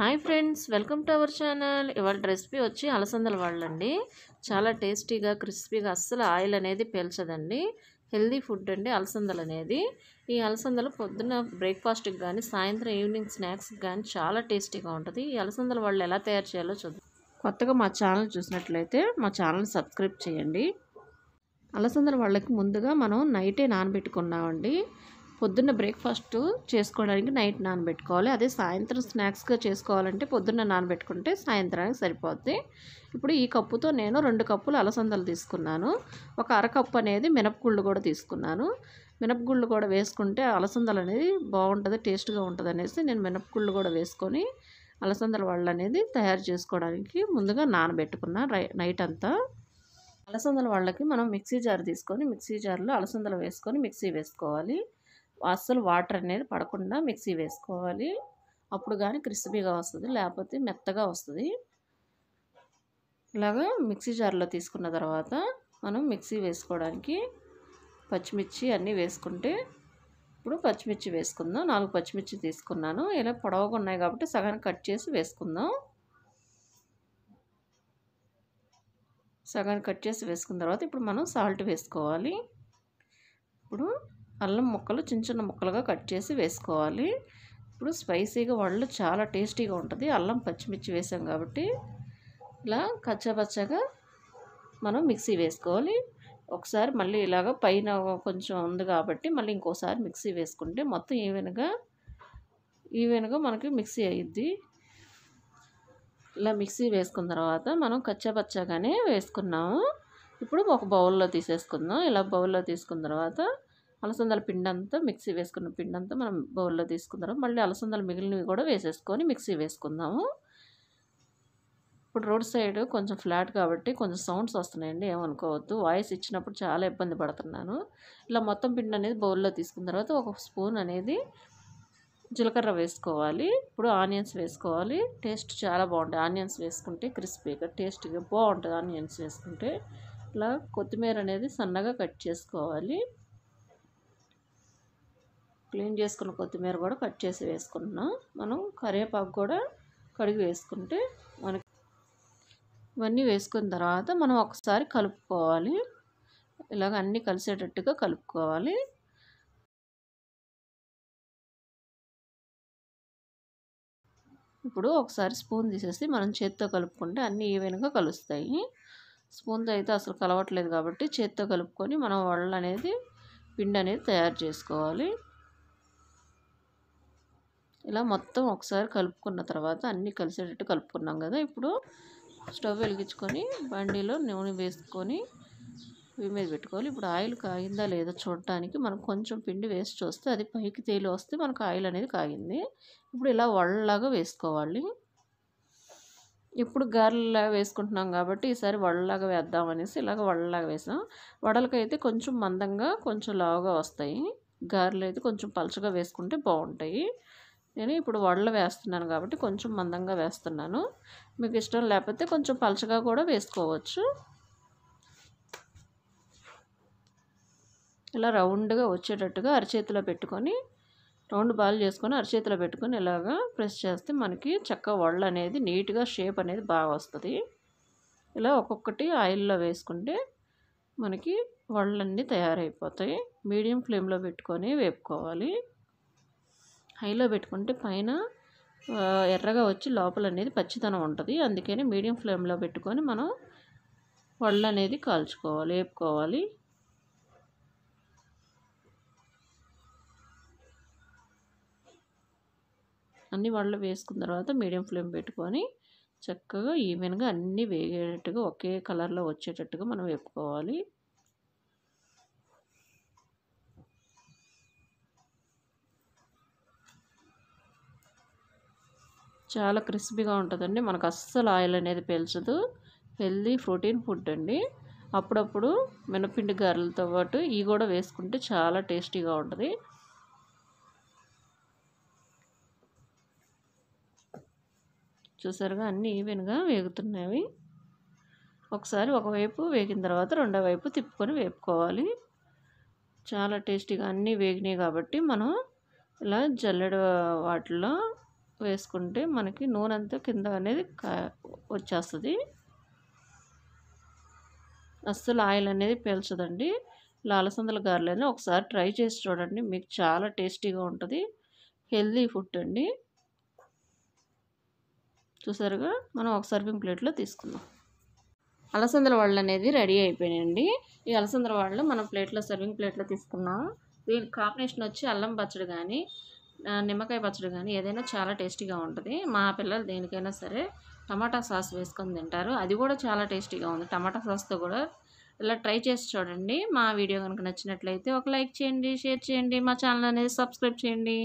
hi friends welcome to our channel ఇవాళ recipe వచ్చి అలసందల వాళ్ళండి చాలా టేస్టీగా క్రిస్పీగా అస్సలు ఆయిల్ అనేది పేల్చదండి హెల్దీ ఫుడ్ అండి అలసందలు అనేది ఈ అలసందలు పొద్దున్న బ్రేక్ఫాస్ట్కి కానీ సాయంత్రం ఈవినింగ్ స్నాక్స్కి కానీ చాలా టేస్టీగా ఉంటుంది ఈ అలసందల వాళ్ళు ఎలా తయారు చేయాలో చూద్దాం కొత్తగా మా ఛానల్ చూసినట్లయితే మా ఛానల్ సబ్స్క్రైబ్ చేయండి అలసందల వాళ్ళకి ముందుగా మనం నైటే నానబెట్టుకున్నామండి పొద్దున్న బ్రేక్ఫాస్ట్ చేసుకోవడానికి నైట్ నానబెట్టుకోవాలి అదే సాయంత్రం స్నాక్స్గా చేసుకోవాలంటే పొద్దున్న నానబెట్టుకుంటే సాయంత్రానికి సరిపోద్ది ఇప్పుడు ఈ కప్పుతో నేను రెండు కప్పులు అలసందలు తీసుకున్నాను ఒక అరకప్పు అనేది మినపగుళ్ళు కూడా తీసుకున్నాను మినపగుళ్ళు కూడా వేసుకుంటే అలసందలు అనేది బాగుంటుంది టేస్ట్గా ఉంటుంది అనేసి నేను మినపగుళ్ళు కూడా వేసుకొని అలసందల వాళ్ళు అనేది తయారు చేసుకోవడానికి ముందుగా నానబెట్టుకున్న నైట్ అంతా అలసందల వాళ్ళకి మనం మిక్సీ జార్ తీసుకొని మిక్సీ జార్లో అలసందలు వేసుకొని మిక్సీ వేసుకోవాలి అస్సలు వాటర్ అనేది పడకుండా మిక్సీ వేసుకోవాలి అప్పుడు కానీ క్రిస్పీగా వస్తుంది లేకపోతే మెత్తగా వస్తుంది ఇలాగా మిక్సీ జార్లో తీసుకున్న తర్వాత మనం మిక్సీ వేసుకోవడానికి పచ్చిమిర్చి అన్నీ వేసుకుంటే ఇప్పుడు పచ్చిమిర్చి వేసుకుందాం నాలుగు పచ్చిమిర్చి తీసుకున్నాను ఇలా పొడవగా ఉన్నాయి కాబట్టి సగానికి కట్ చేసి వేసుకుందాం సగానికి కట్ చేసి వేసుకున్న తర్వాత ఇప్పుడు మనం సాల్ట్ వేసుకోవాలి ఇప్పుడు అల్లం ముక్కలు చిన్న చిన్న ముక్కలుగా కట్ చేసి వేసుకోవాలి ఇప్పుడు స్పైసీగా వండలు చాలా టేస్టీగా ఉంటుంది అల్లం పచ్చిమిర్చి వేసాం కాబట్టి ఇలా కచ్చపచ్చగా మనం మిక్సీ వేసుకోవాలి ఒకసారి మళ్ళీ ఇలాగ పైన కొంచెం ఉంది కాబట్టి మళ్ళీ ఇంకోసారి మిక్సీ వేసుకుంటే మొత్తం ఈవెన్గా ఈవెన్గా మనకి మిక్సీ అయ్యిద్ది ఇలా మిక్సీ వేసుకున్న తర్వాత మనం కచ్చపచ్చగానే వేసుకున్నాము ఇప్పుడు ఒక బౌల్లో తీసేసుకుందాం ఇలా బౌల్లో తీసుకున్న తర్వాత అలసందల పిండి అంతా మిక్సీ వేసుకున్న పిండి అంతా మనం బౌల్లో తీసుకుందాం మళ్ళీ అలసందలు మిగిలినవి కూడా వేసేసుకొని మిక్సీ వేసుకుందాము ఇప్పుడు రోడ్ సైడ్ కొంచెం ఫ్లాట్ కాబట్టి కొంచెం సౌండ్స్ వస్తున్నాయండి ఏమనుకోవద్దు వాయిస్ ఇచ్చినప్పుడు చాలా ఇబ్బంది పడుతున్నాను ఇలా మొత్తం పిండి అనేది బౌల్లో తీసుకున్న తర్వాత ఒక స్పూన్ అనేది జీలకర్ర వేసుకోవాలి ఇప్పుడు ఆనియన్స్ వేసుకోవాలి టేస్ట్ చాలా బాగుంటుంది ఆనియన్స్ వేసుకుంటే క్రిస్పీగా టేస్ట్గా బాగుంటుంది ఆనియన్స్ వేసుకుంటే ఇలా కొత్తిమీర అనేది సన్నగా కట్ చేసుకోవాలి క్లీన్ చేసుకున్న కొత్తిమీర కూడా కట్ చేసి వేసుకుంటున్నాం మనం కరివేపాకు కూడా కడిగి వేసుకుంటే మనకి ఇవన్నీ వేసుకున్న తర్వాత మనం ఒకసారి కలుపుకోవాలి ఇలాగ అన్నీ కలిసేటట్టుగా కలుపుకోవాలి ఇప్పుడు ఒకసారి స్పూన్ తీసేసి మనం చేత్తో కలుపుకుంటే అన్నీ ఈవెన్గా కలుస్తాయి స్పూన్తో అయితే అసలు కలవట్లేదు కాబట్టి చేత్తో కలుపుకొని మనం వడలు అనేది పిండి అనేది తయారు చేసుకోవాలి ఇలా మొత్తం ఒకసారి కలుపుకున్న తర్వాత అన్నీ కలిసేటట్టు కలుపుకున్నాం కదా ఇప్పుడు స్టవ్ వెలిగించుకొని బండిలో నూనె వేసుకొని పొయ్యి మీద పెట్టుకోవాలి ఇప్పుడు ఆయిల్ కాగిందా లేదా చూడటానికి మనం కొంచెం పిండి వేసి చూస్తే అది పైకి తేలి వస్తే మనకు ఆయిల్ అనేది కాగింది ఇప్పుడు ఇలా వళ్ళలాగా వేసుకోవాలి ఇప్పుడు గారెలాగా వేసుకుంటున్నాం కాబట్టి ఈసారి వడలాగా వేద్దాం అనేసి ఇలాగ వడలాగా వేసాం వడలకైతే కొంచెం మందంగా కొంచెం లావుగా వస్తాయి గారెలు అయితే కొంచెం పలచగా వేసుకుంటే బాగుంటాయి నేను ఇప్పుడు వడలు వేస్తున్నాను కాబట్టి కొంచెం మందంగా వేస్తున్నాను మీకు ఇష్టం లేకపోతే కొంచెం పలచగా కూడా వేసుకోవచ్చు ఇలా రౌండ్గా వచ్చేటట్టుగా అరచేతిలో పెట్టుకొని రౌండ్ బాల్ చేసుకొని అరచేతిలో పెట్టుకొని ఇలాగా ప్రెస్ చేస్తే మనకి చక్క వడలు అనేది నీట్గా షేప్ అనేది బాగా వస్తుంది ఇలా ఒక్కొక్కటి ఆయిల్లో వేసుకుంటే మనకి వడలన్నీ తయారైపోతాయి మీడియం ఫ్లేమ్లో పెట్టుకొని వేపుకోవాలి హైలో పెట్టుకుంటే పైన ఎర్రగా వచ్చి లోపల అనేది పచ్చితనం ఉంటుంది అందుకని మీడియం ఫ్లేమ్లో పెట్టుకొని మనం వడలు అనేది కాల్చుకోవాలి వేపుకోవాలి అన్ని వడలు వేసుకున్న తర్వాత మీడియం ఫ్లేమ్ పెట్టుకొని చక్కగా ఈవెన్గా అన్నీ వేగేటట్టుగా ఒకే కలర్లో వచ్చేటట్టుగా మనం వేపుకోవాలి చాలా క్రిస్పీగా ఉంటుందండి మనకు అస్సలు ఆయిల్ అనేది పెంచదు హెల్దీ ప్రోటీన్ ఫుడ్ అండి అప్పుడప్పుడు మినపిండి గారెలతో పాటు ఇవి కూడా వేసుకుంటే చాలా టేస్టీగా ఉంటుంది చూసారుగా అన్నీ ఈవెన్గా వేగుతున్నాయి ఒకసారి ఒకవైపు వేగిన తర్వాత రెండో వైపు తిప్పుకొని వేపుకోవాలి చాలా టేస్టీగా అన్నీ వేగినాయి కాబట్టి మనం ఇలా జల్లెడ వాటిలో వేసుకుంటే మనకి నూనె అంతా కింద అనేది వచ్చేస్తుంది అస్సలు ఆయిల్ అనేది పీల్చదండి లాలసందల గారెలని ఒకసారి ట్రై చేసి చూడండి మీకు చాలా టేస్టీగా ఉంటుంది హెల్దీ ఫుడ్ అండి చూసారుగా మనం ఒక సర్వింగ్ ప్లేట్లో తీసుకుందాం అలసందల వాళ్ళు అనేది రెడీ అయిపోయినాయండి ఈ అలసందల వాళ్ళు మనం ప్లేట్లో సర్వింగ్ ప్లేట్లో తీసుకున్నాం దీని కాంబినేషన్ వచ్చి అల్లం పచ్చడి కానీ నిమ్మకాయ పచ్చడి కానీ ఏదైనా చాలా టేస్టీగా ఉంటుంది మా పిల్లలు దేనికైనా సరే టమాటా సాస్ వేసుకొని తింటారు అది కూడా చాలా టేస్టీగా ఉంది టమాటా సాస్తో కూడా ఇలా ట్రై చేసి చూడండి మా వీడియో కనుక నచ్చినట్లయితే ఒక లైక్ చేయండి షేర్ చేయండి మా ఛానల్ అనేది సబ్స్క్రైబ్ చేయండి